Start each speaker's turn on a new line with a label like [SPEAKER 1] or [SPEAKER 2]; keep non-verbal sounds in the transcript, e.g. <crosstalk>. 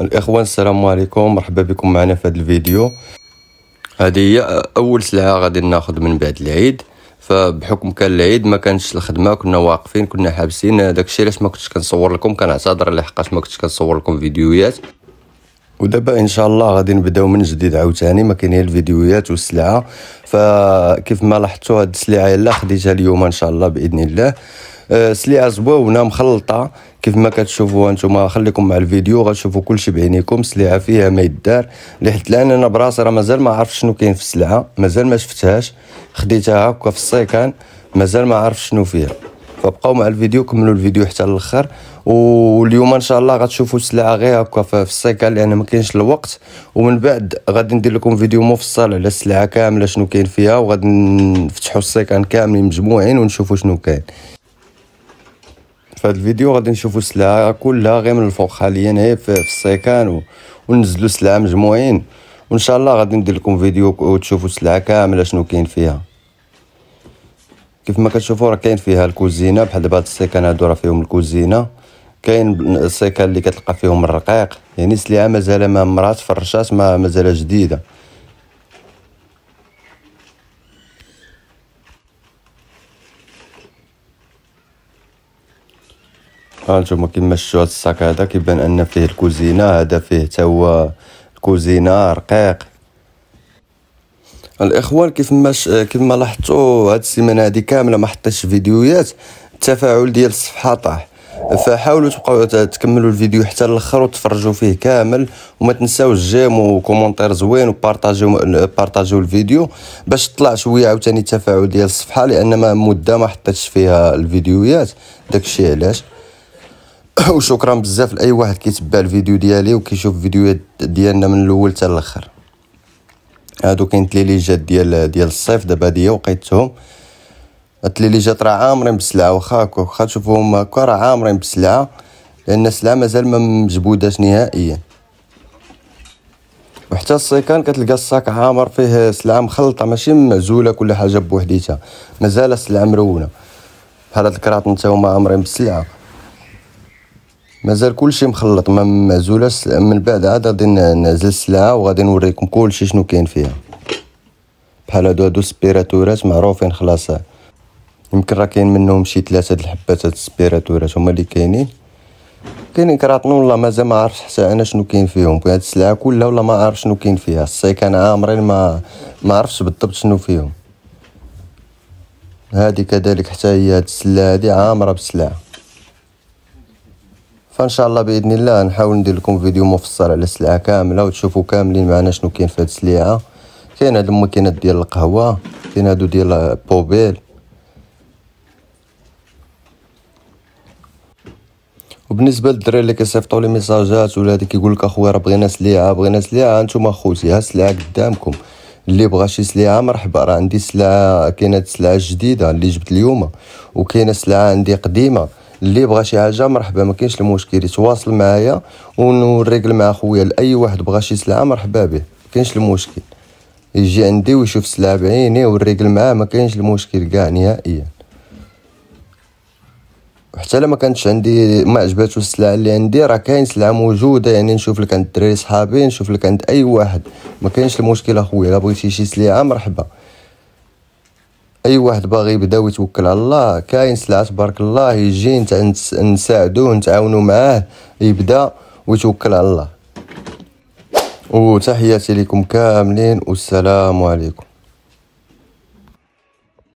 [SPEAKER 1] الاخوان السلام عليكم مرحبا بكم معنا في هذا الفيديو هذه هي اول سلعه غادي ناخذ من بعد العيد فبحكم كان العيد ما كانش الخدمه كنا واقفين كنا حابسين داكشي علاش ما كنتش كنصور لكم كنعتذر لحقاش ما كنتش كنصور لكم فيديوهات ودابا ان شاء الله غادي نبداو من جديد عاوتاني ما كاين الفيديوهات والسلعه فكيف ما لاحظتوا هاد السلعه يلا خديتها اليوم ان شاء الله باذن الله أه، سلعه زبونه مخلطه كيف ما كتشوفوا انتم خليكم مع الفيديو غتشوفوا كلشي بعينيكم السلعه فيها ما يدار لحد الان انا براسي راه مازال ما عرف شنو كاين في السلعه مازال ما شفتهاش خديتها هكا في السيكان مازال ما عرف شنو فيها فبقاو مع الفيديو كملوا الفيديو حتى الاخر واليوم ان شاء الله غتشوفوا السلعه غير هكا في السيكان لان ما كاينش الوقت ومن بعد غادي ندير لكم فيديو مفصل على السلعه كامله شنو كاين فيها وغادي نفتحوا السيكان كاملين مجموعين ونشوفوا شنو كاين في هذا الفيديو غادي نشوفوا السلعه كلها غير من الفوق حاليا هي في السيكان وننزلوا السلعه مجموعين وان شاء الله غادي ندير لكم فيديو وتشوفوا السلعه كامله شنو كاين فيها كيف ما كتشوفوا راه كاين فيها الكوزينه بحال دابا هاد السيكان هادو راه فيهم الكوزينه كاين السيكان اللي كتلقى فيهم الرقيق يعني السلعه مازال ما مرات فرشات ما مازال جديده ها نتوما كيما شفتوا هذا الساك هذا كيبان ان فيه الكوزينه هذا فيه حتى هو الكوزينه رقيق الاخوان كيف ما ش... كيف ما لاحظتوا هاد السيمانه هادي كامله ما حطيتش فيديوهات التفاعل ديال الصفحه طاح فحاولوا تبقاو تكملوا الفيديو حتى الاخر وتفرجوا فيه كامل وما تنساوش جيم وكومونتير زوين وبارطاجيو بارطاجيو الفيديو باش طلع شويه عاوتاني التفاعل ديال الصفحه لان ما مده ما حطيتش فيها الفيديوهات داكشي علاش <clears throat> وشكرا بزاف لاي واحد كيتبع الفيديو ديالي وكيشوف الفيديوهات ديالنا من الاول حتى الاخر هادو كاين تليليجات ديال ديال الصيف دابا هادي وقيتهم التليليجات راه عامرين بالسلعه واخا واخا تشوفوهم هكا راه عامرين بالسلعه لان السلعه مازال ما مجبوداش نهائيا وحتى السيكان كتلقى الساك عامر فيه سلعه مخلطه ماشي معزوله كل حاجه بوحديتها مازال السلعه مرونه بحال هاد الكراط نتا هما عامرين بالسلعه مازال كلشي مخلط ما معزولاش من بعد عاد غادي نعزل السلعه وغادي نوريكم كلشي شنو كاين فيها بحال هادو هادو سبيراتورات معروفين خلاص يمكن راه كاين منهم شي ثلاثه د الحبات هاد السبيراتورات هما اللي كاينين كاينين كراطنون والله مازال ما عرفتش حتى انا شنو كاين فيهم هاد السلعه كلها والله ما عارف شنو كاين فيها كان عامرين ما ما عرفتش بالضبط شنو فيهم هادي كذلك حتى هي هاد السلعه هادي عامره بالسلعه فان شاء الله باذن الله نحاول ندير لكم فيديو مفصل على السلعه كامله وتشوفوا كاملين معنا شنو كاين في هاد السلعه كاين هاد الماكينات ديال القهوه كاين هادو ديال بوبيل وبالنسبه للدراري اللي كيصيفطوا لي ميساجات ولا اللي كيقول لك اخويا راه بغينا سليعه بغينا سليعه انتم خوتي ها السلعه قدامكم اللي بغى شي سلعه مرحبا راه عندي سلعه كاينه سلعه جديده اللي جبت اليوم وكاينه سلعه عندي قديمه اللي بغى شي حاجه مرحبا ما كاينش المشكل يتواصل معايا ونوريك مع خويا لاي واحد بغى شي سلعه مرحبا به ما كاينش المشكل يجي عندي ويشوف السلعه بعيني والرجل معاه ما كاينش المشكل كاع نهائيا حتى لما كانتش عندي ما عجباتو السلعه اللي عندي راه كاين سلعه موجوده يعني نشوف لك عند الدراري صحابي نشوف لك عند اي واحد ما كاينش المشكل اخويا الا بغيتي شي سلعه مرحبا اي واحد باغي يبدا ويتوكل على الله كاين سلعه تبارك الله يجي نساعدوه نتعاونوا معاه يبدا ويتوكل على الله وتحياتي لكم كاملين والسلام عليكم